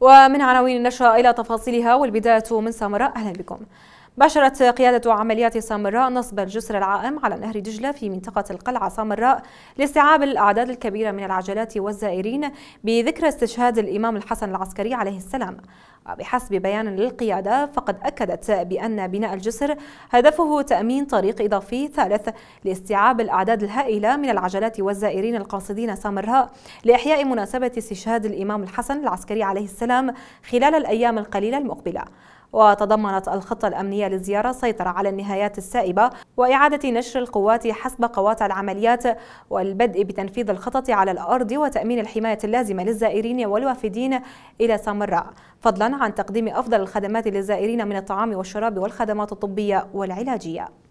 ومن عناوين النشرة إلى تفاصيلها والبداية من سامراء أهلا بكم باشرت قيادة عمليات سامراء نصب الجسر العائم على نهر دجلة في منطقة القلعة سامراء لاستيعاب الأعداد الكبيرة من العجلات والزائرين بذكرى استشهاد الإمام الحسن العسكري عليه السلام وبحسب بيان للقيادة فقد أكدت بأن بناء الجسر هدفه تأمين طريق إضافي ثالث لاستيعاب الأعداد الهائلة من العجلات والزائرين القاصدين سامراء لإحياء مناسبة استشهاد الإمام الحسن العسكري عليه السلام خلال الأيام القليلة المقبلة وتضمنت الخطة الأمنية للزيارة سيطرة على النهايات السائبة وإعادة نشر القوات حسب قواطع العمليات والبدء بتنفيذ الخطط على الأرض وتأمين الحماية اللازمة للزائرين والوافدين إلى سامراء فضلا عن تقديم أفضل الخدمات للزائرين من الطعام والشراب والخدمات الطبية والعلاجية